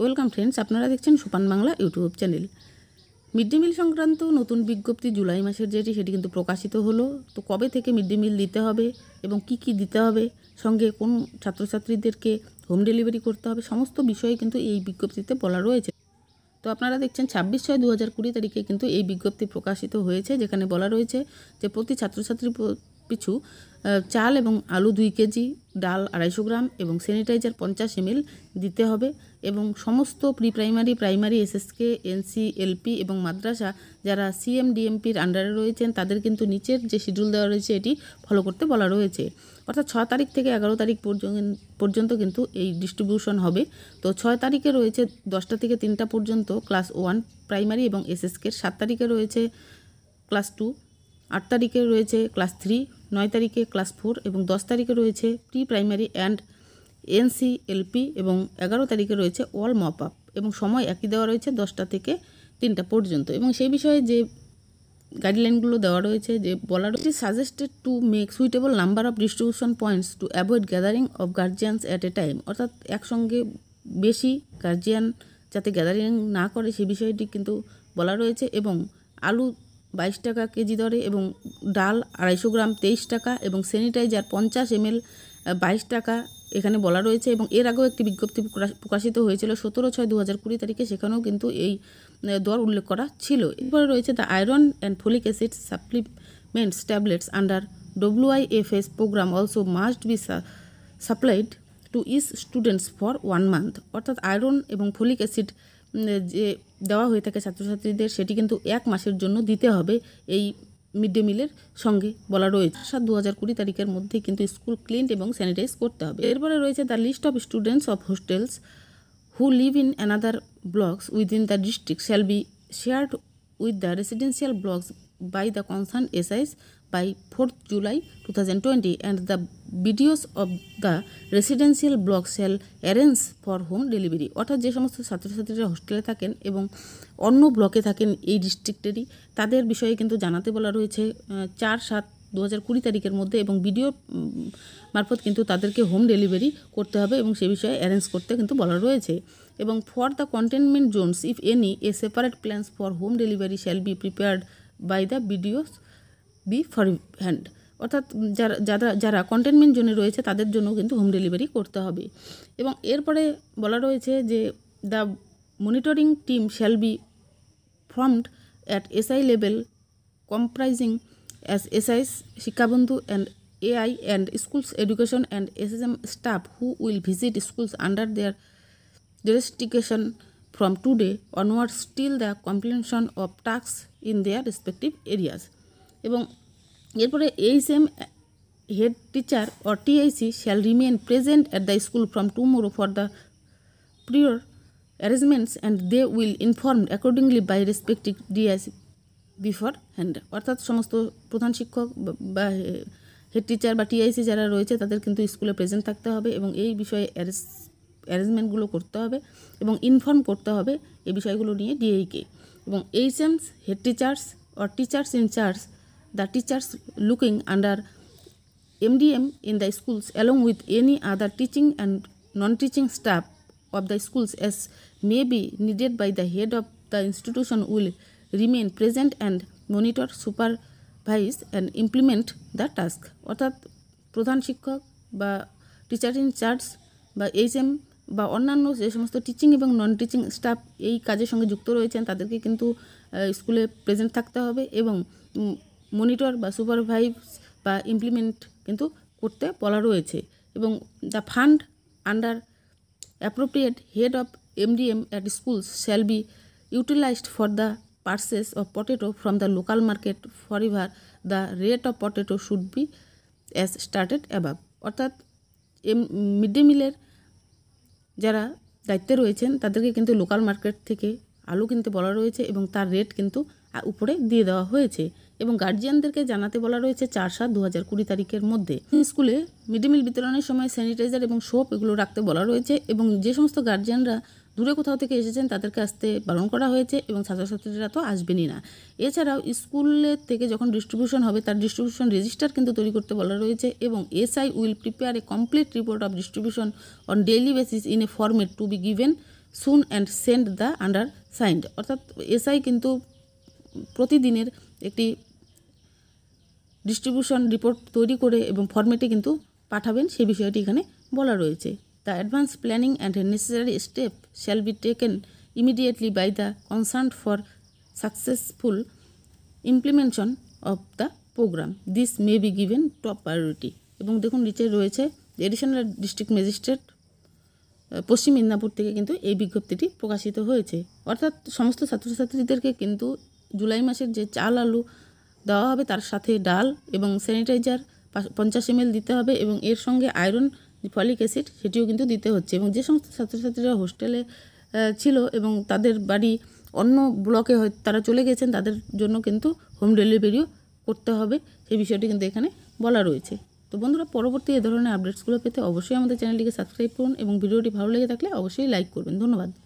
welcome friends আপনারা দেখছেন Supan Bangla YouTube channel mid day meal সংক্রান্ত নতুন বিজ্ঞপ্তি জুলাই মাসের যেটি সেটি কিন্তু প্রকাশিত হলো তো কবে থেকে মিড ডে মিল দিতে হবে এবং কি কি দিতে হবে সঙ্গে কোন ছাত্রছাত্রীদেরকে হোম ডেলিভারি করতে হবে সমস্ত বিষয়ে কিন্তু এই বিজ্ঞপ্তিতে বলা রয়েছে তো আপনারা দেখছেন ছাব্বিশ ছয় দু হাজার কুড়ি তারিখে কিন্তু এই বিজ্ঞপ্তি প্রকাশিত হয়েছে যেখানে বলা রয়েছে যে প্রতি ছাত্রছাত্রী পিছু চাল এবং আলু দুই কেজি ডাল আড়াইশো গ্রাম এবং স্যানিটাইজার পঞ্চাশ এমএল দিতে হবে এবং সমস্ত pre primary primary SSK NC LP এবং মাদ্রাসা যারা সিএমডিএমপির আন্ডারে রয়েছেন তাদের কিন্তু নিচের যে শিডিউল দেওয়া রয়েছে এটি ফলো করতে বলা রয়েছে অর্থাৎ ছ তারিখ থেকে এগারো তারিখ পর্যন্ত কিন্তু এই ডিস্ট্রিবিউশন হবে তো ছয় তারিখে রয়েছে দশটা থেকে তিনটা পর্যন্ত ক্লাস ওয়ান প্রাইমারি এবং এসএসকের সাত তারিখে রয়েছে ক্লাস টু আট তারিখে রয়েছে ক্লাস থ্রি নয় তারিখে ক্লাস ফোর এবং দশ তারিখে রয়েছে প্রি প্রাইমারি অ্যান্ড এনসিএলপি এবং এগারো তারিখে রয়েছে ওয়াল মপ আপ এবং সময় একই দেওয়া রয়েছে দশটা থেকে তিনটা পর্যন্ত এবং সেই বিষয়ে যে গাইডলাইনগুলো দেওয়া রয়েছে যে বলা রয়েছে suggested to make suitable number of distribution points to avoid gathering of guardians at a time অর্থাৎ একসঙ্গে বেশি গার্জিয়ান যাতে গ্যাদারিং না করে সে বিষয়টি কিন্তু বলা রয়েছে এবং আলু বাইশ টাকা কেজি দরে এবং ডাল আড়াইশো গ্রাম তেইশ টাকা এবং স্যানিটাইজার পঞ্চাশ এমএল বাইশ টাকা এখানে বলা রয়েছে এবং এর আগেও একটি বিজ্ঞপ্তি প্রকাশিত হয়েছিল সতেরো ছয় দু হাজার কুড়ি তারিখে সেখানেও কিন্তু এই দর উল্লেখ করা ছিল এরপরে রয়েছে the iron and folic acid supplements tablets under WIFS programme also must be supplied to is students for one month অর্থাৎ আয়রন এবং ফোলিক অ্যাসিড যে দেওয়া হয়ে থাকে ছাত্রছাত্রীদের সেটি কিন্তু এক মাসের জন্য দিতে হবে এই মিড ডে মিলের সঙ্গে বলা রয়েছে সাত দু হাজার কুড়ি তারিখের মধ্যে কিন্তু স্কুল ক্লিন এবং স্যানিটাইজ করতে হবে এরপরে রয়েছে the list of students of hostels who live in another blocks within the district shall be shared with the residential blocks by the concern by fourth July two thousand twenty and the BDOs of the residential block shall arrange for home delivery অর্থাৎ যে সমস্ত ছাত্রছাত্রীরা হোস্টেলে থাকেন এবং অন্য ব্লকে থাকেন এই ডিস্ট্রিক্টেরই তাদের বিষয়ে কিন্তু জানাতে বলা রয়েছে চার সাত দু হাজার কুড়ি তারিখের মধ্যে এবং ভিডিও মারফত কিন্তু তাদেরকে হোম ডেলিভারি করতে হবে এবং সে বিষয়ে অ্যারেঞ্জ করতে কিন্তু বলা রয়েছে এবং for the containment zones if any a separate plans for home delivery shall be prepared by the BDOs beforehand অর্থাৎ যারা যারা যারা কন্টেনমেন্ট জোনে রয়েছে তাদের জন্য কিন্তু হোম ডেলিভারি করতে হবে এবং এরপরে বলা রয়েছে যে the monitoring team shall be formed at SI level comprising as SIs শিক্ষাবন্ধু and AI and schools education and SSM staff who will visit schools under their jurisdiction from today onward till the completion of task in their respective areas এবং এরপরে এই same head teacher or TIC shall remain present at the school from tomorrow for the prior arrangements and they will inform accordingly by respective DIC beforehand অর্থাৎ সমস্ত প্রধান শিক্ষক বা head teacher বা TIC যারা রয়েছে তাদের কিন্তু স্কুলে প্রেজেন্ট থাকতে হবে এবং এই বিষয়ে অ্যারেঞ্জ অ্যারেঞ্জমেন্টগুলো করতে হবে এবং ইনফর্ম করতে হবে এই বিষয়গুলো নিয়ে ডিএইকে এবং HMs head teachers or teachers charge the teachers looking under MDM in the schools along with any other teaching and non-teaching staff of the schools as may be needed by the head of the institution will remain present and monitor supervise and implement the task অর্থাৎ প্রধান শিক্ষক বা teacher in charge বা HM বা অন্যান্য যে সমস্ত teaching এবং নন টিচিং স্টাফ এই কাজের সঙ্গে যুক্ত রয়েছেন তাদেরকে কিন্তু স্কুলে প্রেজেন্ট থাকতে হবে এবং মনিটর বা সুপারভাইভ বা ইমপ্লিমেন্ট কিন্তু করতে বলা রয়েছে এবং the fund under appropriate head of MDM at schools shall be utilised for the purchase of potato from the local market for ever the rate of potato should be as stated above অর্থাৎ M mid day মিলের যারা দায়িত্বে রয়েছেন তাদেরকে কিন্তু local market থেকে আলু কিনতে বলা রয়েছে এবং তার রেট কিন্তু উপরে দিয়ে দেওয়া হয়েছে এবং গার্জিয়ানদেরকে জানাতে বলা রয়েছে চার সাত দু হাজার কুড়ি তারিখের মধ্যে স্কুলে মিড ডে মিল বিতরণের সময় স্যানিটাইজার এবং সোপ এগুলো রাখতে বলা রয়েছে এবং যে সমস্ত গার্জিয়ানরা দূরে কোথাও থেকে এসেছেন তাদেরকে আসতে বারণ করা হয়েছে এবং ছাত্রছাত্রীরা তো আসবেনই না এছাড়াও স্কুলের থেকে যখন ডিস্ট্রিবিউশন হবে তার ডিস্ট্রিবিউশন রেজিস্টার কিন্তু তৈরি করতে বলা রয়েছে এবং SI will prepare a complete report of distribution on daily basis in a format to be given soon and send the undersigned অর্থাৎ এসআই কিন্তু প্রতিদিনের একটি ডিস্ট্রিবিউশন রিপোর্ট তৈরি করে এবং ফর্মেটে কিন্তু পাঠাবেন সেই বিষয়টি এখানে বলা রয়েছে the advance planning and necessary step shall be taken immediately by the concern for successful implementation of the programme this may be given top priority এবং দেখুন নিচে রয়েছে এডিশনাল ডিস্ট্রিক্ট ম্যাজিস্ট্রেট পশ্চিম মেদিনীপুর থেকে কিন্তু এই বিজ্ঞপ্তিটি প্রকাশিত হয়েছে অর্থাৎ সমস্ত ছাত্রছাত্রীদেরকে কিন্তু জুলাই মাসের যে চাল আলু দেওয়া হবে তার সাথে ডাল এবং স্যানিটাইজার পঞ্চাশ এম দিতে হবে এবং এর সঙ্গে আয়রন ফলিক অ্যাসিড সেটিও কিন্তু দিতে হচ্ছে এবং যে সমস্ত ছাত্রছাত্রীরা হোস্টেলে ছিল এবং তাদের বাড়ি অন্য ব্লকে হয় তারা চলে গেছেন তাদের জন্য কিন্তু হোম ডেলিভারিও করতে হবে সেই বিষয়টি কিন্তু এখানে বলা রয়েছে তো বন্ধুরা পরবর্তী এ ধরনের আপডেটসগুলো পেতে অবশ্যই আমাদের চ্যানেলটিকে সাবস্ক্রাইব করুন এবং ভিডিওটি ভালো লেগে থাকলে অবশ্যই লাইক করবেন ধন্যবাদ